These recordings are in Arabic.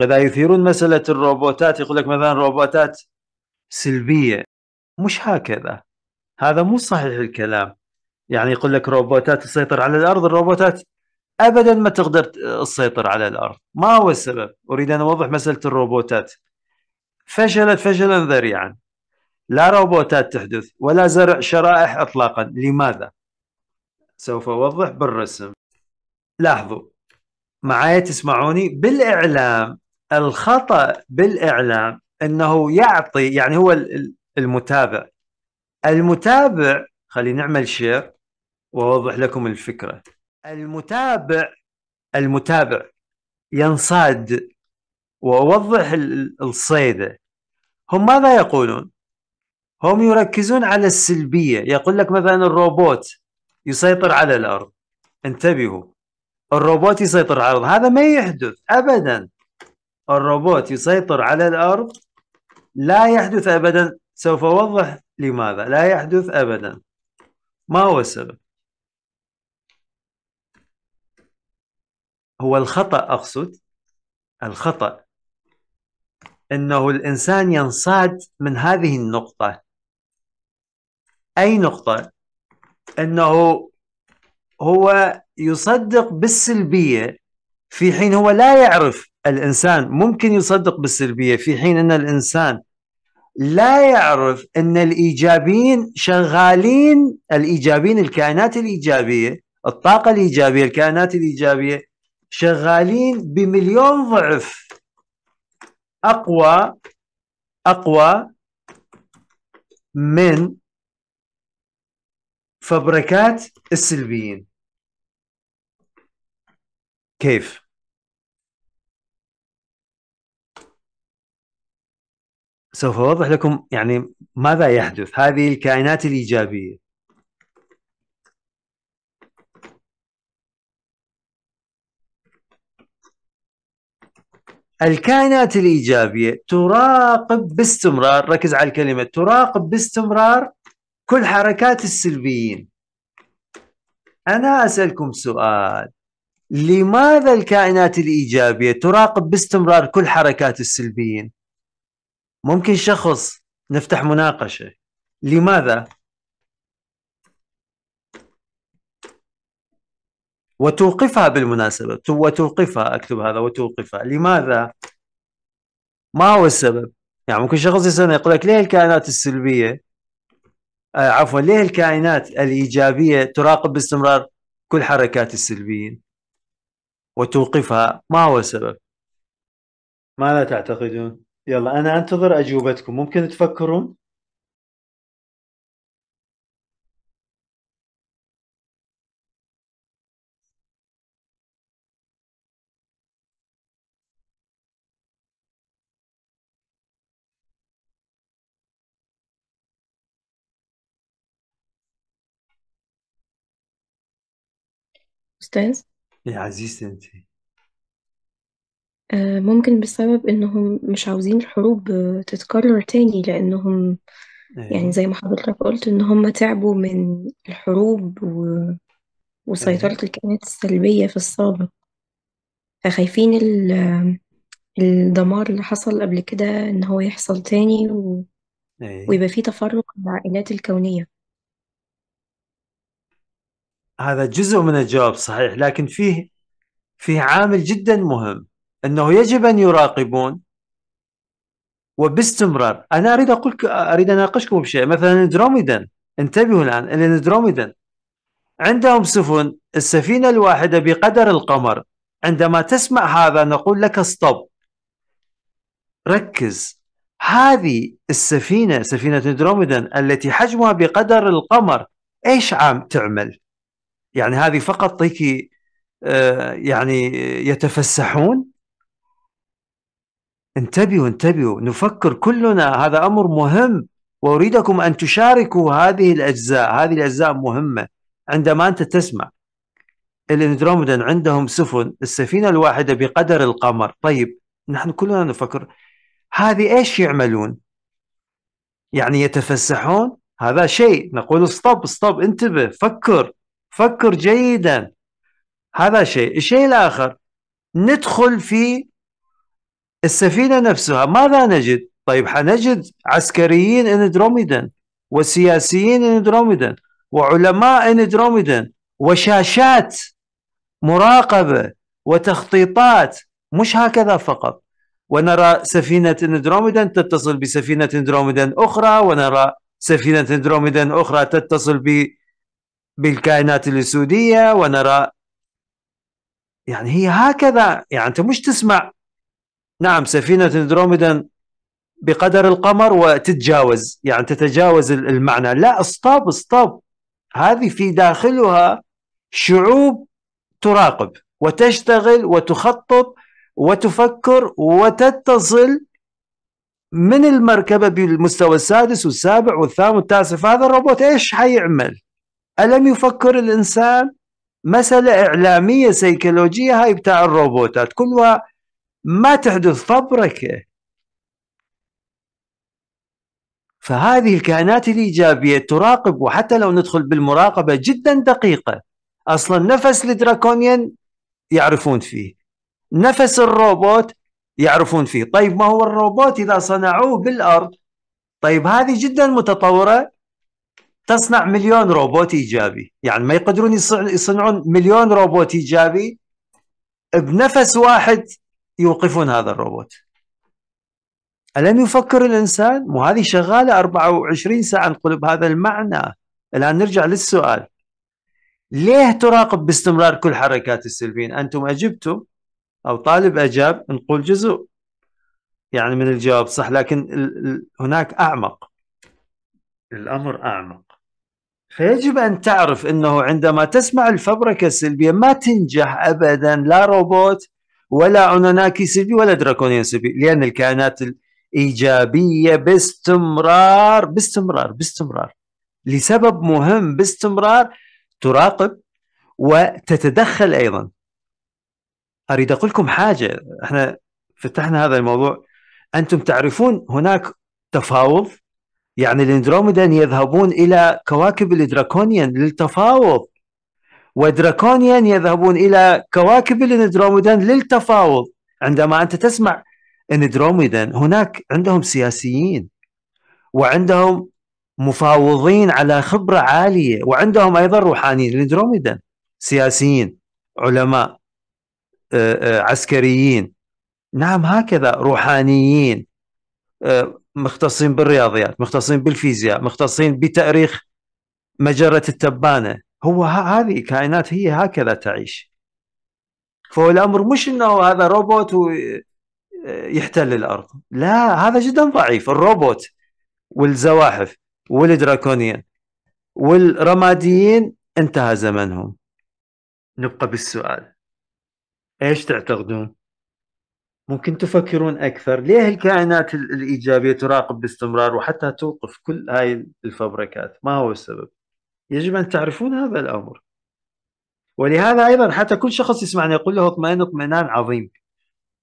إذا يثيرون مساله الروبوتات يقول لك مثلا روبوتات سلبيه مش هكذا هذا مو صحيح الكلام يعني يقول لك روبوتات تسيطر على الارض الروبوتات ابدا ما تقدر تسيطر على الارض ما هو السبب اريد ان اوضح مساله الروبوتات فشلت فشلا ذريعا لا روبوتات تحدث ولا زرع شرائح اطلاقا لماذا سوف اوضح بالرسم لاحظوا معايا تسمعوني بالاعلام الخطا بالاعلام انه يعطي يعني هو المتابع المتابع خلينا نعمل شير واوضح لكم الفكره المتابع المتابع ينصاد واوضح الصيده هم ماذا يقولون هم يركزون على السلبيه يقول لك مثلا الروبوت يسيطر على الارض انتبهوا الروبوت يسيطر على الارض هذا ما يحدث ابدا الروبوت يسيطر على الأرض لا يحدث أبدا سوف أوضح لماذا لا يحدث أبدا ما هو السبب هو الخطأ أقصد الخطأ أنه الإنسان ينصاد من هذه النقطة أي نقطة أنه هو يصدق بالسلبية في حين هو لا يعرف الانسان ممكن يصدق بالسلبيه في حين ان الانسان لا يعرف ان الايجابيين شغالين الايجابيين الكائنات الايجابيه الطاقه الايجابيه الكائنات الايجابيه شغالين بمليون ضعف اقوى اقوى من فبركات السلبيين كيف سوف اوضح لكم يعني ماذا يحدث هذه الكائنات الايجابيه الكائنات الايجابيه تراقب باستمرار ركز على الكلمه تراقب باستمرار كل حركات السلبيين انا اسالكم سؤال لماذا الكائنات الايجابيه تراقب باستمرار كل حركات السلبيين ممكن شخص نفتح مناقشة لماذا وتوقفها بالمناسبة وتوقفها أكتب هذا وتوقفها لماذا ما هو السبب يعني ممكن شخص يسألنا يقول لك ليه الكائنات السلبية آه، عفوا ليه الكائنات الإيجابية تراقب باستمرار كل حركات السلبيين وتوقفها ما هو السبب ماذا تعتقدون يلا أنا أنتظر أجوبتكم ممكن تفكرون أستاذ يا عزيزتي أنت آه، ممكن بسبب إنهم مش عاوزين الحروب تتكرر تاني لأنهم أيوة. يعني زي ما حضرتك قلت إن هم تعبوا من الحروب و... وسيطرة أيوة. الكائنات السلبية في السابق فخايفين ال... الدمار اللي حصل قبل كده إن هو يحصل تاني و... أيوة. ويبقى فيه تفرق العائلات الكونية هذا جزء من الجواب صحيح لكن فيه فيه عامل جدا مهم انه يجب ان يراقبون وباستمرار انا اريد اقول اريد اناقشكم بشيء مثلا اندروميدان انتبهوا الان الاندروميدان عندهم سفن السفينه الواحده بقدر القمر عندما تسمع هذا نقول لك ستوب ركز هذه السفينه سفينه اندروميدان التي حجمها بقدر القمر ايش عم تعمل؟ يعني هذه فقط آه، يعني يتفسحون انتبهوا انتبهوا نفكر كلنا هذا أمر مهم وأريدكم أن تشاركوا هذه الأجزاء هذه الأجزاء مهمة عندما أنت تسمع الاندرومدان عندهم سفن السفينة الواحدة بقدر القمر طيب نحن كلنا نفكر هذه ايش يعملون يعني يتفسحون هذا شيء نقول استop استop انتبه فكر فكر جيدا هذا شيء الشيء الآخر ندخل في السفينة نفسها ماذا نجد؟ طيب حنجد عسكريين اندروميدن وسياسيين اندروميدن وعلماء اندروميدن وشاشات مراقبة وتخطيطات مش هكذا فقط ونرى سفينة اندروميدن تتصل بسفينة اندروميدن أخرى ونرى سفينة اندروميدن أخرى تتصل ب بالكائنات الأسودية ونرى يعني هي هكذا يعني أنت مش تسمع نعم سفينة اندروميدا بقدر القمر وتتجاوز يعني تتجاوز المعنى لا استوب استوب هذه في داخلها شعوب تراقب وتشتغل وتخطط وتفكر وتتصل من المركبة بالمستوى السادس والسابع والثامن والتاسع فهذا الروبوت ايش حيعمل ألم يفكر الإنسان مسألة إعلامية سيكولوجية هاي بتاع الروبوتات كلها ما تحدث فبركه فهذه الكائنات الايجابيه تراقب وحتى لو ندخل بالمراقبه جدا دقيقه اصلا نفس الدراكونيان يعرفون فيه نفس الروبوت يعرفون فيه طيب ما هو الروبوت اذا صنعوه بالارض طيب هذه جدا متطوره تصنع مليون روبوت ايجابي يعني ما يقدرون يصنعون مليون روبوت ايجابي بنفس واحد يوقفون هذا الروبوت ألم يفكر الإنسان؟ وهذه شغالة 24 ساعة نقول بهذا المعنى الآن نرجع للسؤال ليه تراقب باستمرار كل حركات السلفين؟ أنتم أجبتم أو طالب أجاب نقول جزء يعني من الجواب صح لكن ال ال هناك أعمق الأمر أعمق فيجب أن تعرف أنه عندما تسمع الفبركة السلبية ما تنجح أبدا لا روبوت ولا عنناكي سلبي ولا دراكونيان سلبي لان الكائنات الايجابيه باستمرار باستمرار باستمرار لسبب مهم باستمرار تراقب وتتدخل ايضا اريد اقول لكم حاجه احنا فتحنا هذا الموضوع انتم تعرفون هناك تفاوض يعني الاندروميدان يذهبون الى كواكب الدراكونيان للتفاوض ودراكونيان يذهبون إلى كواكب الاندروميدان للتفاوض عندما أنت تسمع اندروميدا هناك عندهم سياسيين وعندهم مفاوضين على خبرة عالية وعندهم أيضا روحانيين الاندروميدا سياسيين علماء آه، آه، عسكريين نعم هكذا روحانيين آه، مختصين بالرياضيات مختصين بالفيزياء مختصين بتأريخ مجرة التبانة هو هذه كائنات هي هكذا تعيش فالامر مش انه هذا روبوت ويحتل الارض لا هذا جدا ضعيف الروبوت والزواحف والدراكونيان والرماديين انتهى زمنهم نبقى بالسؤال ايش تعتقدون ممكن تفكرون اكثر ليه الكائنات الايجابيه تراقب باستمرار وحتى توقف كل هاي الفبركات ما هو السبب يجب أن تعرفون هذا الأمر ولهذا أيضا حتى كل شخص يسمعني يقول له اطمئن اطمئنان عظيم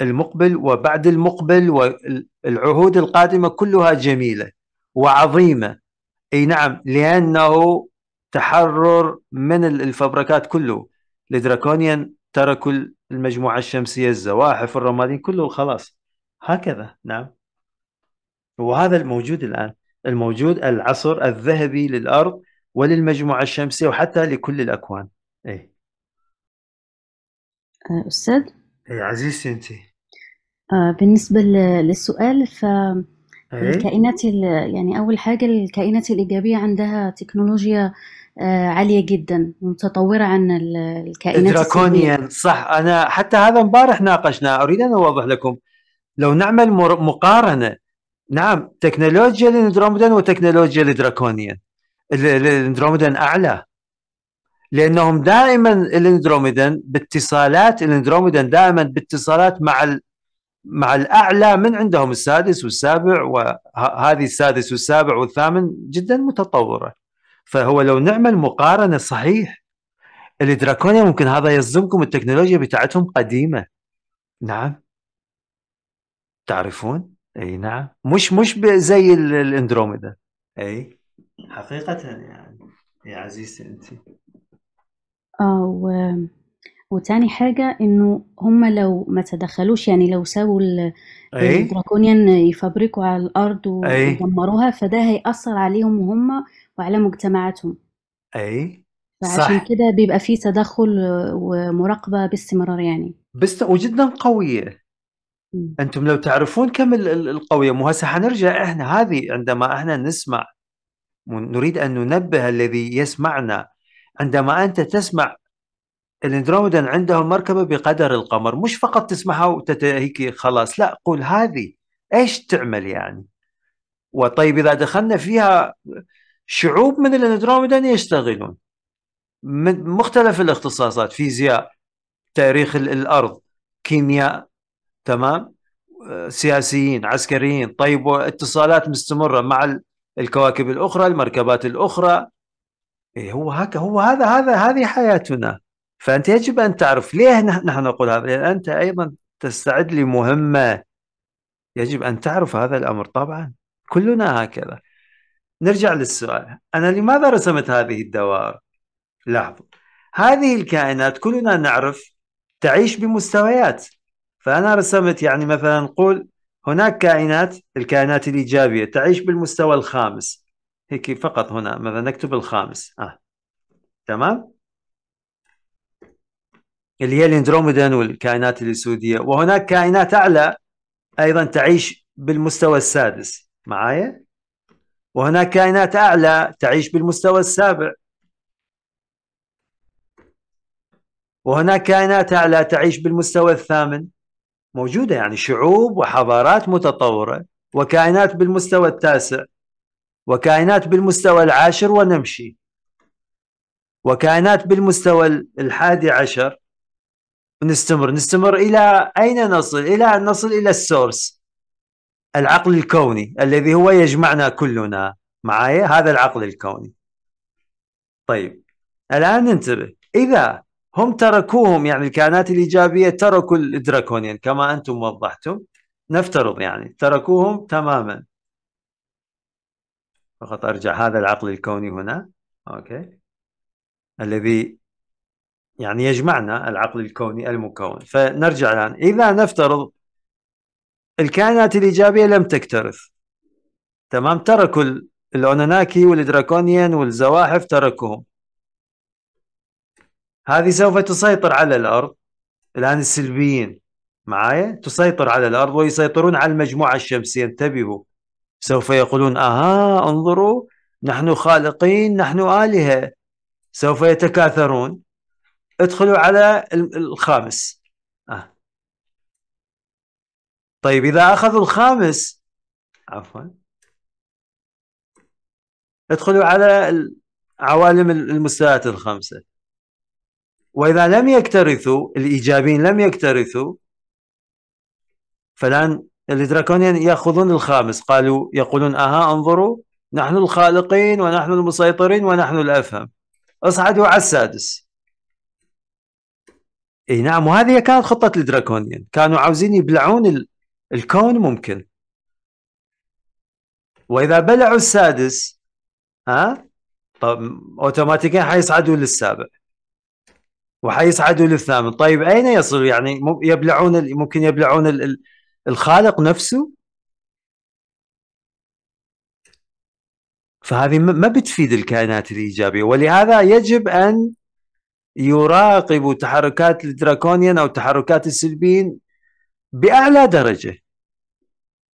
المقبل وبعد المقبل والعهود القادمة كلها جميلة وعظيمة أي نعم لأنه تحرر من الفبركات كله الدراكونيان تركوا المجموعة الشمسية الزواحف الرمادين كله خلاص هكذا نعم وهذا الموجود الآن الموجود العصر الذهبي للأرض وللمجموعة الشمسية وحتى لكل الأكوان أي آه، أستاذ أي عزيزتي أنت آه، بالنسبة للسؤال ف إيه. الكائنات يعني أول حاجة الكائنات الإيجابية عندها تكنولوجيا آه، عالية جدا متطورة عن الكائنات دراكونيا صح أنا حتى هذا امبارح ناقشنا أريد أن أوضح لكم لو نعمل مقارنة نعم تكنولوجيا لندرومدان وتكنولوجيا لدراكونيا الاندروميدان اعلى لانهم دائما الاندروميدان باتصالات الاندروميدان دائما باتصالات مع مع الاعلى من عندهم السادس والسابع وهذه السادس والسابع والثامن جدا متطوره فهو لو نعمل مقارنه صحيح الدراكونيا ممكن هذا يصدمكم التكنولوجيا بتاعتهم قديمه نعم تعرفون اي نعم مش مش زي الاندروميدا اي حقيقة يعني يا عزيزتي أنت آه و... وتاني حاجة إنه هم لو ما تدخلوش يعني لو ساووا أي الدراكونيان يفبركوا على الأرض أي ويدمروها فده هيأثر عليهم هم وعلى مجتمعاتهم أي فعشان كده بيبقى فيه تدخل ومراقبة باستمرار يعني بس وجدا قوية أنتم لو تعرفون كم القوية مو هسه حنرجع إحنا هذه عندما إحنا نسمع نريد أن ننبه الذي يسمعنا عندما أنت تسمع الاندروميدان عندهم مركبة بقدر القمر مش فقط تسمعها وتتهيك خلاص لا قول هذه ايش تعمل يعني وطيب اذا دخلنا فيها شعوب من الاندروميدان يشتغلون من مختلف الاختصاصات فيزياء تاريخ الارض كيمياء تمام سياسيين عسكريين طيب واتصالات مستمره مع الكواكب الاخرى المركبات الاخرى إيه هو هكا هو هذا هذا هذه حياتنا فانت يجب ان تعرف ليه نحن نقول هذا لان انت ايضا تستعد لمهمه يجب ان تعرف هذا الامر طبعا كلنا هكذا نرجع للسؤال انا لماذا رسمت هذه الدوائر لاحظوا هذه الكائنات كلنا نعرف تعيش بمستويات فانا رسمت يعني مثلا نقول هناك كائنات الكائنات الإيجابية تعيش بالمستوى الخامس هيك فقط هنا ماذا نكتب الخامس آه. تمام اللي هي الاندروميدان والكائنات الأسودية وهناك كائنات أعلى أيضا تعيش بالمستوى السادس معايا وهناك كائنات أعلى تعيش بالمستوى السابع وهناك كائنات أعلى تعيش بالمستوى الثامن موجوده يعني شعوب وحضارات متطوره وكائنات بالمستوى التاسع وكائنات بالمستوى العاشر ونمشي وكائنات بالمستوى الحادي عشر ونستمر نستمر الى اين نصل؟ الى ان نصل الى السورس العقل الكوني الذي هو يجمعنا كلنا معايا هذا العقل الكوني طيب الان ننتبه اذا هم تركوهم يعني الكائنات الإيجابية تركوا الدراكونيين كما أنتم وضحتم نفترض يعني تركوهم تماما فقط أرجع هذا العقل الكوني هنا أوكي الذي يعني يجمعنا العقل الكوني المكون فنرجع الآن إذا نفترض الكائنات الإيجابية لم تكترث تمام تركوا الأوناناكي والدراكونيان والزواحف تركوهم هذه سوف تسيطر على الارض الان السلبيين معايا تسيطر على الارض ويسيطرون على المجموعه الشمسيه انتبهوا سوف يقولون اها انظروا نحن خالقين نحن الهه سوف يتكاثرون ادخلوا على الخامس آه. طيب اذا اخذوا الخامس عفوا ادخلوا على عوالم المستويات الخمسه وإذا لم يكترثوا الإيجابيين لم يكترثوا فلان الدراكونيان يأخذون الخامس قالوا يقولون أها انظروا نحن الخالقين ونحن المسيطرين ونحن الأفهم اصعدوا على السادس اي نعم وهذه كانت خطة الدراكونيان كانوا عاوزين يبلعون الكون ممكن واذا بلعوا السادس ها طب اوتوماتيكيا حيصعدوا للسابع وحيصعدوا للثامن طيب اين يصل يعني يبلعون ممكن يبلعون الخالق نفسه فهذه ما بتفيد الكائنات الايجابيه ولهذا يجب ان يراقبوا تحركات الدراكونيان او تحركات السلبيين باعلى درجه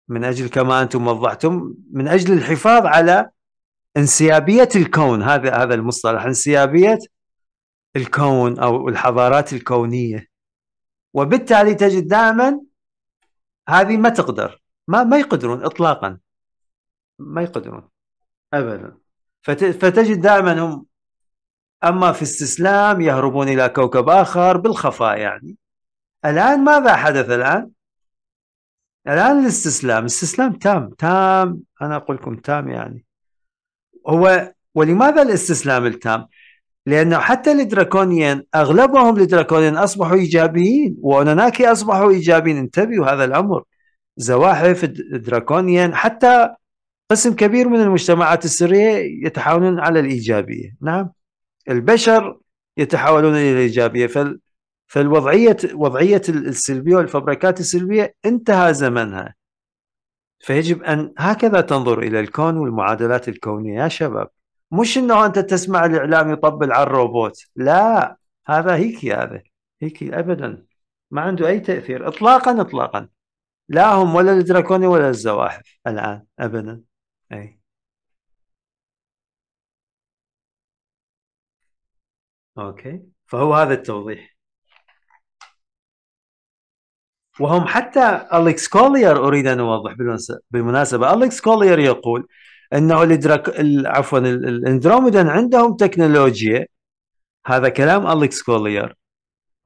من اجل كما انتم وضحتم من اجل الحفاظ على انسيابيه الكون هذا هذا المصطلح انسيابيه الكون او الحضارات الكونيه وبالتالي تجد دائما هذه ما تقدر ما ما يقدرون اطلاقا ما يقدرون ابدا فتجد دائما هم اما في استسلام يهربون الى كوكب اخر بالخفاء يعني الان ماذا حدث الان؟ الان الاستسلام، استسلام تام، تام انا اقول لكم تام يعني هو ولماذا الاستسلام التام؟ لانه حتى الدراكونيان اغلبهم الدراكونيان اصبحوا ايجابيين واناناكي اصبحوا ايجابيين انتبهوا هذا الامر زواحف الدراكونيان حتى قسم كبير من المجتمعات السريه يتحاولون على الايجابيه نعم البشر يتحولون الى الايجابيه فال فالوضعيه وضعيه السلبيه والفبركات السلبيه انتهى زمنها فيجب ان هكذا تنظر الى الكون والمعادلات الكونيه يا شباب مش انه انت تسمع الاعلام يطبل على الروبوت لا هذا هيك هذا هيك ابدا ما عنده اي تاثير اطلاقا اطلاقا لا هم ولا الدراكوني ولا الزواحف الان ابدا اي اوكي فهو هذا التوضيح وهم حتى أليكس كولير أريد أن أوضح بالمناسبة أليكس كولير يقول انه الدراك... عفوا الاندروميدان عندهم تكنولوجيا هذا كلام اليكس كولير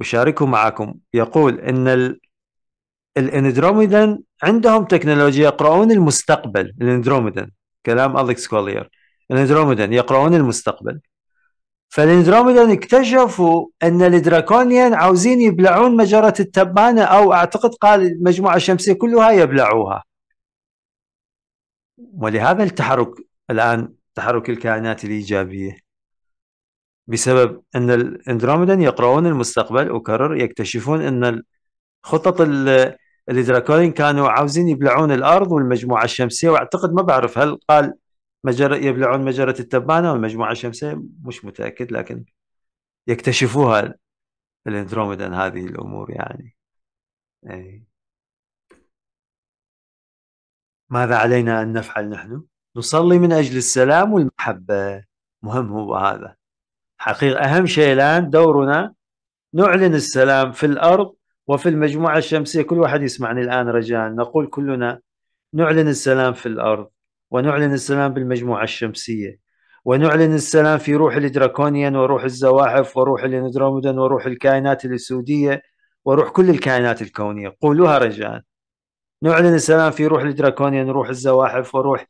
وشاركه معكم يقول ان الاندروميدا الاندروميدان عندهم تكنولوجيا يقرؤون المستقبل الاندروميدان كلام اليكس كولير الاندروميدان يقرؤون المستقبل فالاندروميدان اكتشفوا ان الدراكونيان عاوزين يبلعون مجره التبانه او اعتقد قال المجموعه الشمسيه كلها يبلعوها ولهذا التحرك الآن تحرك الكائنات الإيجابية بسبب أن الأندروميدان يقرؤون المستقبل أكرر يكتشفون أن خطط الدراكونين كانوا عاوزين يبلعون الأرض والمجموعة الشمسية وأعتقد ما بعرف هل قال مجرة يبلعون مجرة التبانة والمجموعة الشمسية مش متأكد لكن يكتشفوها الاندروميدان هذه الأمور يعني, أي. ماذا علينا أن نفعل نحن؟ نصلي من أجل السلام والمحبة مهم هو هذا حقيقة أهم شيء الآن دورنا نعلن السلام في الأرض وفي المجموعة الشمسية كل واحد يسمعني الآن رجاء نقول كلنا نعلن السلام في الأرض ونعلن السلام بالمجموعة الشمسية ونعلن السلام في روح الدراكونيان وروح الزواحف وروح الاندرومدن وروح الكائنات الاسوديه وروح كل الكائنات الكونيه قولوها رجاء نعلن السلام في روح الدراكونيان روح الزواحف وروح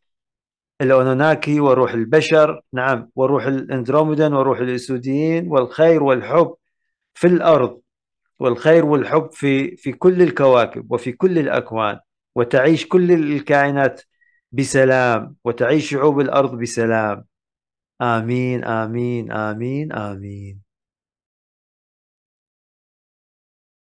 الأونوناكي وروح البشر نعم وروح الأندروميدان وروح الأسوديين والخير والحب في الأرض والخير والحب في في كل الكواكب وفي كل الأكوان وتعيش كل الكائنات بسلام وتعيش شعوب الأرض بسلام آمين آمين آمين آمين